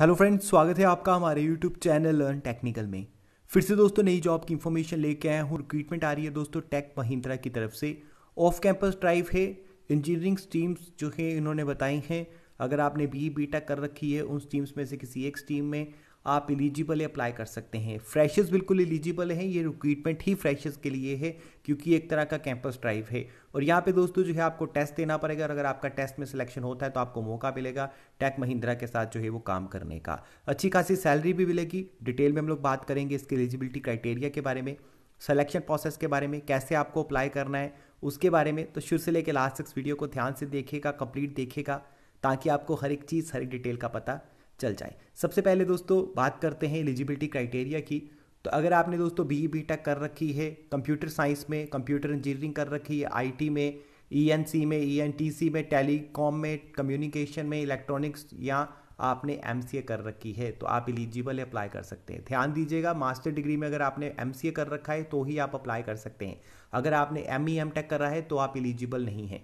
hello friends स्वागत है आपका हमारे यूट्यूब चैनल लर्न टेक्निकल में फिर से दोस्तों नई जॉब की इन्फॉर्मेशन लेके आए हूँ रिक्रूटमेंट आ रही है दोस्तों टेक महिंद्रा की तरफ से ऑफ कैंपस ड्राइव है इंजीनियरिंग स्ट्रीम्स जो है इन्होंने बताई हैं अगर आपने बी बी कर रखी है उन स्ट्रीम्स में से किसी एक स्ट्रीम में आप एलिजिबल अप्लाई कर सकते हैं फ्रेशर्स बिल्कुल एलिजिबल हैं ये रिक्रूटमेंट ही फ्रेशर्स के लिए है क्योंकि एक तरह का कैंपस ड्राइव है और यहाँ पे दोस्तों जो है आपको टेस्ट देना पड़ेगा और अगर आपका टेस्ट में सिलेक्शन होता है तो आपको मौका मिलेगा टेक महिंद्रा के साथ जो है वो काम करने का अच्छी खासी सैलरी भी मिलेगी डिटेल में हम लोग बात करेंगे इसके एलिजिबिलिटी क्राइटेरिया के बारे में सिलेक्शन प्रोसेस के बारे में कैसे आपको अप्लाई करना है उसके बारे में तो शुरू से लेकर लास्ट तक वीडियो को ध्यान से देखेगा कंप्लीट देखेगा ताकि आपको हर एक चीज़ हर एक डिटेल का पता चल जाए सबसे पहले दोस्तों बात करते हैं एलिजिबिलिटी क्राइटेरिया की तो अगर आपने दोस्तों बी बी टेक कर रखी है कंप्यूटर साइंस में कंप्यूटर इंजीनियरिंग कर रखी है आई टी में ई एन सी में ई एन टी सी में टेलीकॉम में कम्युनिकेशन में इलेक्ट्रॉनिक्स या आपने एम सी ए कर रखी है तो आप एलिजिबल अप्लाई कर सकते हैं ध्यान दीजिएगा मास्टर डिग्री में अगर आपने एम सी ए कर रखा है तो ही आप अप्लाई कर सकते हैं अगर आपने एम ई एम टेक करा है तो आप एलिजिबल नहीं हैं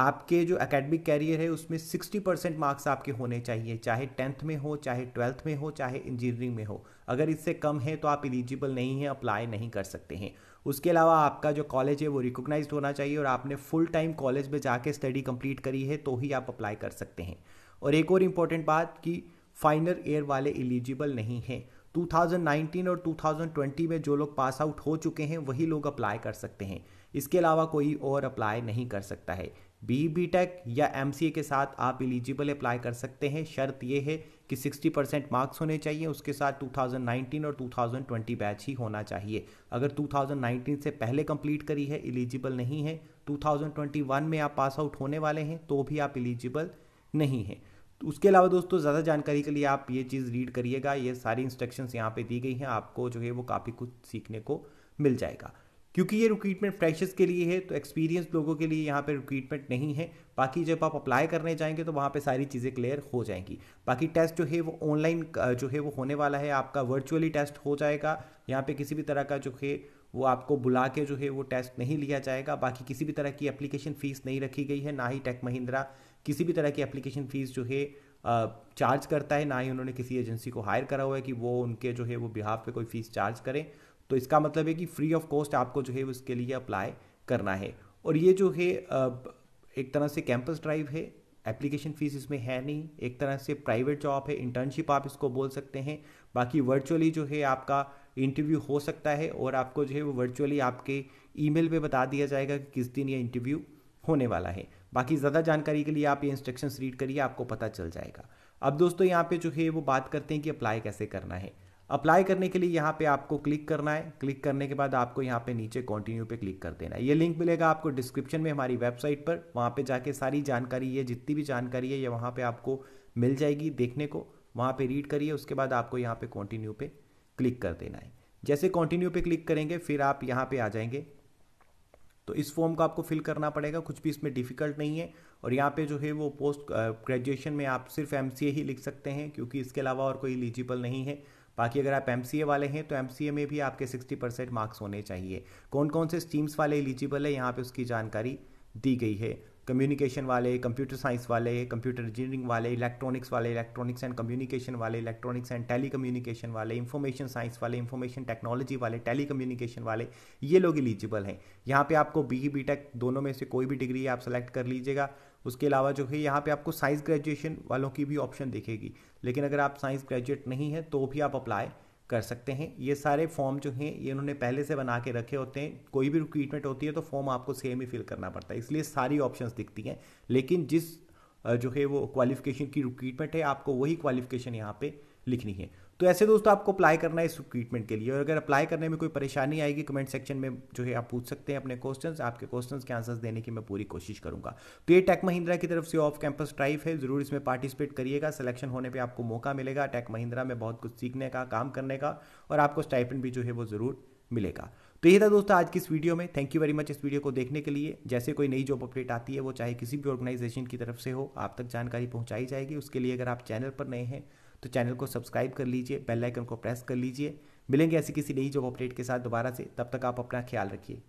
आपके जो एकेडमिक कैरियर है उसमें सिक्सटी परसेंट मार्क्स आपके होने चाहिए चाहे टेंथ में हो चाहे ट्वेल्थ में हो चाहे इंजीनियरिंग में हो अगर इससे कम है तो आप एलिजिबल नहीं हैं अप्लाई नहीं कर सकते हैं उसके अलावा आपका जो कॉलेज है वो रिकोगनाइज होना चाहिए और आपने फुल टाइम कॉलेज में जाके स्टडी कंप्लीट करी है तो ही आप अप्लाई कर सकते हैं और एक और इम्पॉर्टेंट बात कि फाइनल ईयर वाले एलिजिबल नहीं हैं 2019 और 2020 में जो लोग पास आउट हो चुके हैं वही लोग अप्लाई कर सकते हैं इसके अलावा कोई और अप्लाई नहीं कर सकता है बी बी टेक या एम सी ए के साथ आप एलिजिबल अप्लाई कर सकते हैं शर्त ये है कि 60 परसेंट मार्क्स होने चाहिए उसके साथ 2019 और 2020 बैच ही होना चाहिए अगर 2019 से पहले कंप्लीट करी है एलिजिबल नहीं है 2021 में आप पास आउट होने वाले हैं तो भी आप एलिजिबल नहीं हैं उसके अलावा दोस्तों ज़्यादा जानकारी के लिए आप ये चीज़ रीड करिएगा ये सारी इंस्ट्रक्शंस यहाँ पे दी गई हैं आपको जो है वो काफ़ी कुछ सीखने को मिल जाएगा क्योंकि ये रिक्रूटमेंट फ्रेशर्स के लिए है तो एक्सपीरियंस लोगों के लिए यहाँ पे रिक्रूटमेंट नहीं है बाकी जब आप अप्लाई करने जाएंगे तो वहाँ पे सारी चीज़ें क्लियर हो जाएंगी बाकी टेस्ट जो है वो ऑनलाइन जो है वो होने वाला है आपका वर्चुअली टेस्ट हो जाएगा यहाँ पे किसी भी तरह का जो है वो आपको बुला के जो है वो टेस्ट नहीं लिया जाएगा बाकी किसी भी तरह की एप्लीकेशन फ़ीस नहीं रखी गई है ना ही टेक महिंद्रा किसी भी तरह की एप्लीकेशन फ़ीस जो है चार्ज करता है ना ही उन्होंने किसी एजेंसी को हायर करा हुआ है कि वो उनके जो है वो बिहाफ पे कोई फ़ीस चार्ज करें तो इसका मतलब है कि फ्री ऑफ कॉस्ट आपको जो है उसके लिए अप्लाई करना है और ये जो है एक तरह से कैंपस ड्राइव है एप्लीकेशन फ़ीस इसमें है नहीं एक तरह से प्राइवेट जॉब है इंटर्नशिप आप इसको बोल सकते हैं बाकी वर्चुअली जो है आपका इंटरव्यू हो सकता है और आपको जो है वो वर्चुअली आपके ईमेल पे बता दिया जाएगा कि किस दिन ये इंटरव्यू होने वाला है बाकी ज़्यादा जानकारी के लिए आप ये इंस्ट्रक्शंस रीड करिए आपको पता चल जाएगा अब दोस्तों यहाँ पे जो है वो बात करते हैं कि अप्लाई कैसे करना है अप्लाई करने के लिए यहाँ पे आपको क्लिक करना है क्लिक करने के बाद आपको यहाँ पे नीचे कंटिन्यू पे क्लिक कर देना है ये लिंक मिलेगा आपको डिस्क्रिप्शन में हमारी वेबसाइट पर वहाँ पे जाके सारी जानकारी है जितनी भी जानकारी है ये वहाँ पे आपको मिल जाएगी देखने को वहाँ पे रीड करिए उसके बाद आपको यहाँ पे कॉन्टिन्यू पे क्लिक कर देना है जैसे कॉन्टिन्यू पे क्लिक करेंगे फिर आप यहाँ पे आ जाएंगे तो इस फॉर्म को आपको फिल करना पड़ेगा कुछ भी इसमें डिफ़िकल्ट नहीं है और यहाँ पे जो है वो पोस्ट ग्रेजुएशन में आप सिर्फ एम ही लिख सकते हैं क्योंकि इसके अलावा और कोई एलिजिबल नहीं है बाकी अगर आप एम वाले हैं तो एम में भी आपके सिक्सटी परसेंट मार्क्स होने चाहिए कौन कौन से स्ट्रीम्स वाले एलिजिबल है यहाँ पे उसकी जानकारी दी गई है कम्युनिकेशन वाले कंप्यूटर साइंस वाले कंप्यूटर इंजीनियरिंग वाले इलेक्ट्रॉनिक्स वाले इलेक्ट्रॉनिक्स एंड कम्युनिकेशन वाले इलेक्ट्रॉनिक्स एंड टेली कम्युनिकेशन वाले इंफॉर्मेशन साइंस वाले इंफॉर्मेशन टेक्नोलॉजी वाले टेली कम्युनिकेशन वाले ये लोग एलिजिबल हैं यहाँ पे आपको बी बी टेक दोनों में से कोई भी डिग्री आप सेलेक्ट कर लीजिएगा उसके अलावा जो है यहाँ पे आपको साइंस ग्रेजुएशन वालों की भी ऑप्शन दिखेगी लेकिन अगर आप साइंस ग्रेजुएट नहीं हैं तो भी आप अप्लाई कर सकते हैं ये सारे फॉर्म जो हैं ये उन्होंने पहले से बना के रखे होते हैं कोई भी रिक्रूटमेंट होती है तो फॉर्म आपको सेम ही फिल करना पड़ता है इसलिए सारी ऑप्शन दिखती हैं लेकिन जिस जो है वो क्वालिफिकेशन की रिक्रूटमेंट है आपको वही क्वालिफिकेशन यहाँ पर लिखनी है तो ऐसे दोस्तों आपको अप्लाई करना है इस ट्रीटमेंट के लिए और अगर अप्लाई करने में कोई परेशानी आएगी कमेंट सेक्शन में जो है आप पूछ सकते हैं अपने क्वेश्चंस आपके क्वेश्चंस के आंसर्स देने की मैं पूरी कोशिश करूंगा तो ये टेक महिंद्रा की तरफ से ऑफ कैंपस ड्राइव है जरूर इसमें पार्टिसिपेट करिएगा सिलेक्शन होने पर आपको मौका मिलेगा टेक महिंद्रा में बहुत कुछ सीखने का काम करने का और आपको स्टाइपन भी जो है वो जरूर मिलेगा तो ये था दोस्तों आज की इस वीडियो में थैंक यू वेरी मच इस वीडियो को देखने के लिए जैसे कोई नई जॉब अपडेट आती है वो चाहे किसी भी ऑर्गेनाइजेशन की तरफ से हो आप तक जानकारी पहुंचाई जाएगी उसके लिए अगर आप चैनल पर नए हैं तो चैनल को सब्सक्राइब कर लीजिए बेल आइकन को प्रेस कर लीजिए मिलेंगे ऐसी किसी नई जॉब अपडेट के साथ दोबारा से तब तक आप अपना ख्याल रखिए